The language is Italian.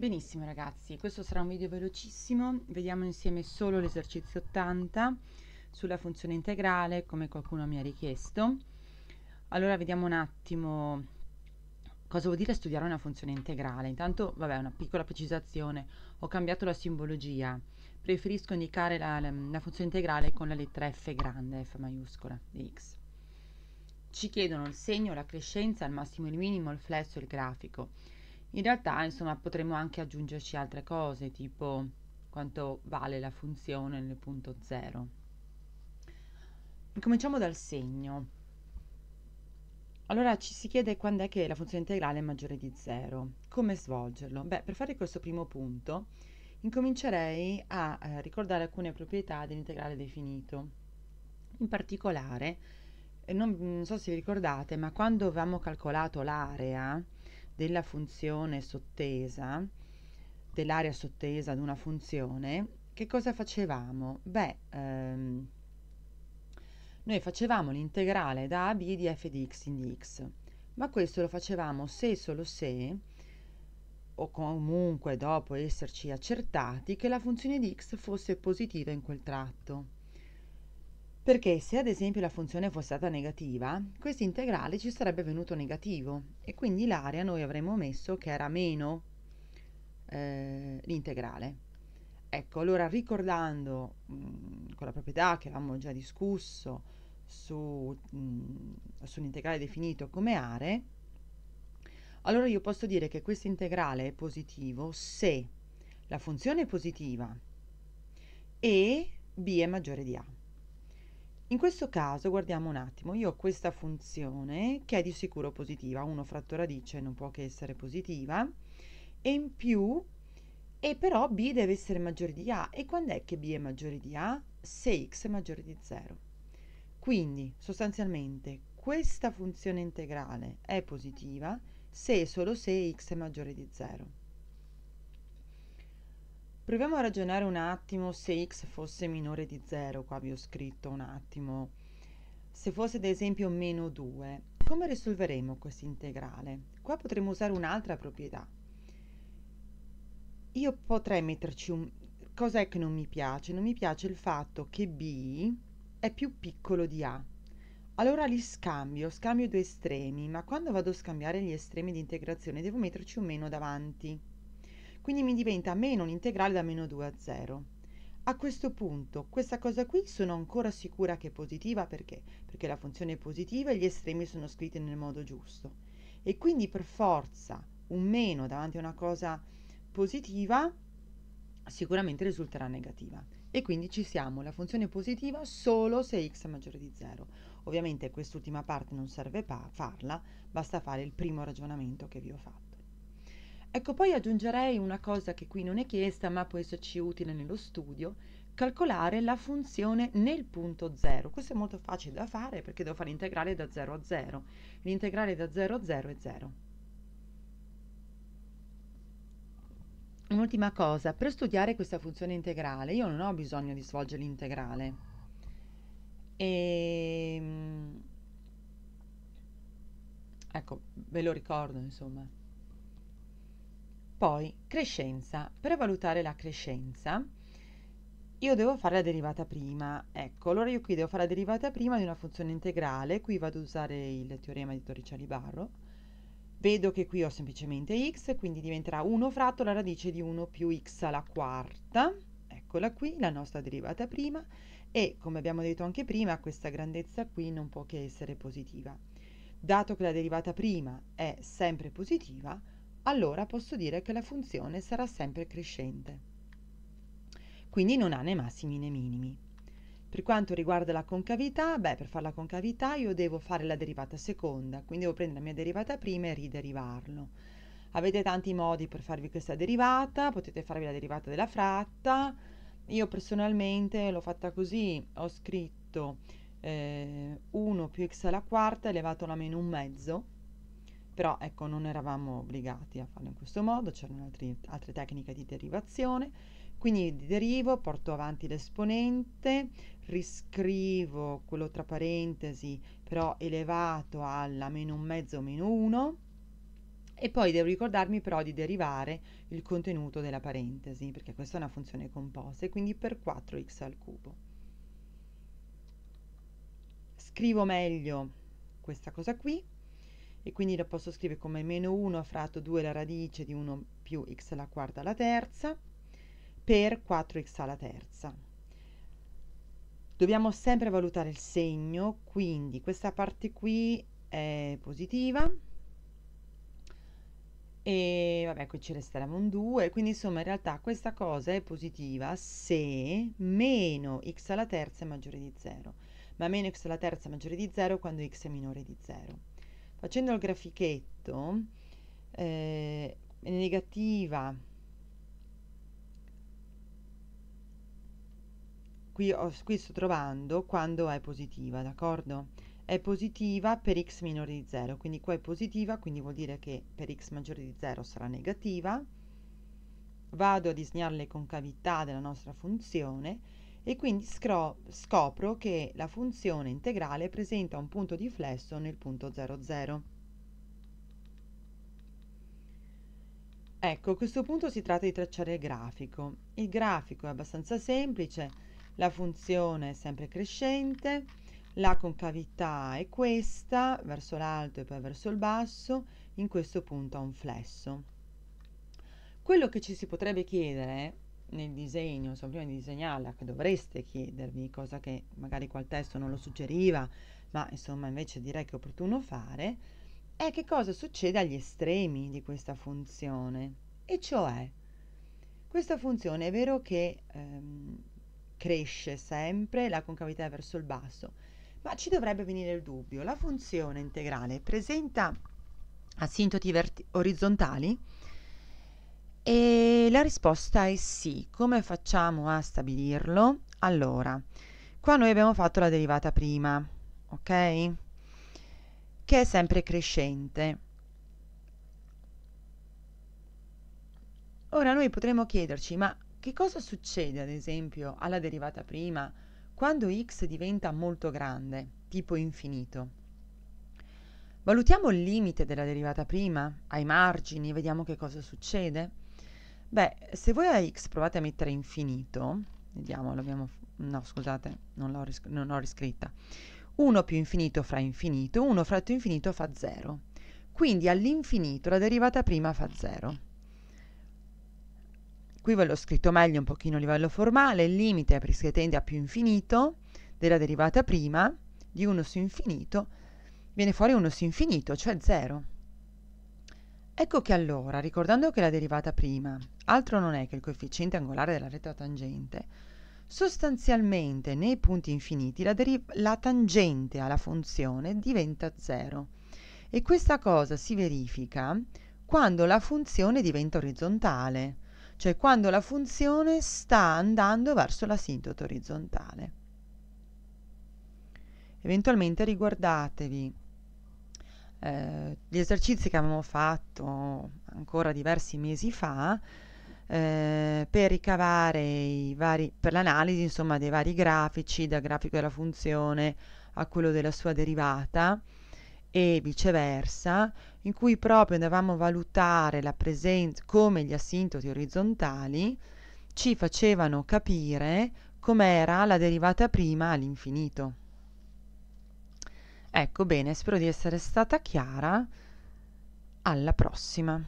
Benissimo ragazzi, questo sarà un video velocissimo, vediamo insieme solo l'esercizio 80 sulla funzione integrale come qualcuno mi ha richiesto. Allora vediamo un attimo cosa vuol dire studiare una funzione integrale. Intanto, vabbè, una piccola precisazione, ho cambiato la simbologia, preferisco indicare la, la, la funzione integrale con la lettera F grande, F maiuscola, di X. Ci chiedono il segno, la crescenza, il massimo e il minimo, il flesso e il grafico in realtà, insomma, potremmo anche aggiungerci altre cose, tipo quanto vale la funzione nel punto 0. Cominciamo dal segno. Allora ci si chiede quando è che la funzione integrale è maggiore di 0, come svolgerlo? Beh, per fare questo primo punto incomincerei a eh, ricordare alcune proprietà dell'integrale definito. In particolare, eh, non, non so se vi ricordate, ma quando avevamo calcolato l'area, della funzione sottesa, dell'area sottesa ad una funzione, che cosa facevamo? Beh, ehm, noi facevamo l'integrale da a b di f di x in dx, ma questo lo facevamo se e solo se o comunque dopo esserci accertati che la funzione di x fosse positiva in quel tratto perché se ad esempio la funzione fosse stata negativa, questo integrale ci sarebbe venuto negativo e quindi l'area noi avremmo messo che era meno eh, l'integrale. Ecco, allora ricordando mh, con la proprietà che avevamo già discusso su, mh, sull'integrale definito come aree, allora io posso dire che questo integrale è positivo se la funzione è positiva e b è maggiore di a. In questo caso, guardiamo un attimo, io ho questa funzione che è di sicuro positiva, 1 fratto radice non può che essere positiva, e in più, e però b deve essere maggiore di a, e quando è che b è maggiore di a? Se x è maggiore di 0. Quindi, sostanzialmente, questa funzione integrale è positiva se e solo se x è maggiore di 0. Proviamo a ragionare un attimo se x fosse minore di 0, qua vi ho scritto un attimo, se fosse ad esempio meno 2, come risolveremo questo integrale? Qua potremmo usare un'altra proprietà. Io potrei metterci un... cos'è che non mi piace? Non mi piace il fatto che b è più piccolo di a. Allora li scambio, scambio due estremi, ma quando vado a scambiare gli estremi di integrazione devo metterci un meno davanti quindi mi diventa meno un integrale da meno 2 a 0. A questo punto, questa cosa qui sono ancora sicura che è positiva perché? Perché la funzione è positiva e gli estremi sono scritti nel modo giusto. E quindi per forza un meno davanti a una cosa positiva sicuramente risulterà negativa. E quindi ci siamo, la funzione è positiva solo se x è maggiore di 0. Ovviamente quest'ultima parte non serve farla, basta fare il primo ragionamento che vi ho fatto. Ecco, poi aggiungerei una cosa che qui non è chiesta, ma può esserci utile nello studio, calcolare la funzione nel punto 0. Questo è molto facile da fare perché devo fare l'integrale da 0 a 0. L'integrale da 0 a 0 è 0. Un'ultima cosa, per studiare questa funzione integrale io non ho bisogno di svolgere l'integrale. E... Ehm, ecco, ve lo ricordo insomma. Poi crescenza. Per valutare la crescenza io devo fare la derivata prima. Ecco, allora io qui devo fare la derivata prima di una funzione integrale. Qui vado ad usare il teorema di Torricelli-Barro. Vedo che qui ho semplicemente x, quindi diventerà 1 fratto la radice di 1 più x alla quarta. Eccola qui, la nostra derivata prima. E, come abbiamo detto anche prima, questa grandezza qui non può che essere positiva. Dato che la derivata prima è sempre positiva, allora posso dire che la funzione sarà sempre crescente. Quindi non ha né massimi né minimi. Per quanto riguarda la concavità, beh, per fare la concavità io devo fare la derivata seconda, quindi devo prendere la mia derivata prima e riderivarlo. Avete tanti modi per farvi questa derivata, potete farvi la derivata della fratta. Io personalmente l'ho fatta così, ho scritto eh, 1 più x alla quarta elevato alla meno un mezzo, però ecco non eravamo obbligati a farlo in questo modo, c'erano altri, altre tecniche di derivazione, quindi derivo, porto avanti l'esponente, riscrivo quello tra parentesi però elevato alla meno un mezzo meno 1 e poi devo ricordarmi però di derivare il contenuto della parentesi perché questa è una funzione composta e quindi per 4x al cubo. Scrivo meglio questa cosa qui e quindi la posso scrivere come meno 1 fratto 2 la radice di 1 più x alla quarta alla terza per 4x alla terza. Dobbiamo sempre valutare il segno, quindi questa parte qui è positiva e vabbè qui ci resteremo un 2, quindi insomma in realtà questa cosa è positiva se meno x alla terza è maggiore di 0, ma meno x alla terza è maggiore di 0 quando x è minore di 0 facendo il grafichetto eh, negativa qui, ho, qui sto trovando quando è positiva d'accordo è positiva per x minore di 0 quindi qua è positiva quindi vuol dire che per x maggiore di 0 sarà negativa vado a disegnare le concavità della nostra funzione e quindi scro- scopro che la funzione integrale presenta un punto di flesso nel punto 00. Ecco, a questo punto si tratta di tracciare il grafico. Il grafico è abbastanza semplice, la funzione è sempre crescente, la concavità è questa, verso l'alto e poi verso il basso, in questo punto ha un flesso. Quello che ci si potrebbe chiedere nel disegno, insomma, prima di disegnarla, dovreste chiedervi, cosa che magari qual testo non lo suggeriva, ma insomma invece direi che è opportuno fare, è che cosa succede agli estremi di questa funzione. E cioè, questa funzione è vero che ehm, cresce sempre, la concavità verso il basso, ma ci dovrebbe venire il dubbio, la funzione integrale presenta asintoti verti- orizzontali? E la risposta è sì. Come facciamo a stabilirlo? Allora, qua noi abbiamo fatto la derivata prima, ok? Che è sempre crescente. Ora noi potremmo chiederci, ma che cosa succede ad esempio alla derivata prima quando x diventa molto grande, tipo infinito? Valutiamo il limite della derivata prima, ai margini, vediamo che cosa succede. Beh, se voi a x provate a mettere infinito, vediamo, l'abbiamo... no scusate, non, l'ho ris- non ho riscritta, 1 più infinito fra infinito, 1 fratto infinito fa 0. Quindi all'infinito la derivata prima fa 0. Qui ve l'ho scritto meglio un pochino a livello formale, il limite che tende a più infinito della derivata prima di 1 su infinito viene fuori 1 su infinito, cioè 0. Ecco che allora, ricordando che la derivata prima altro non è che il coefficiente angolare della retta tangente, sostanzialmente nei punti infiniti la, la tangente alla funzione diventa 0 e questa cosa si verifica quando la funzione diventa orizzontale, cioè quando la funzione sta andando verso l'asintoto orizzontale. Eventualmente riguardatevi eh, gli esercizi che avevamo fatto ancora diversi mesi fa eh, per ricavare i vari, per l'analisi insomma dei vari grafici, dal grafico della funzione a quello della sua derivata e viceversa, in cui proprio andavamo a valutare la presenza, come gli asintoti orizzontali ci facevano capire com'era la derivata prima all'infinito. Ecco, bene, spero di essere stata chiara. Alla prossima.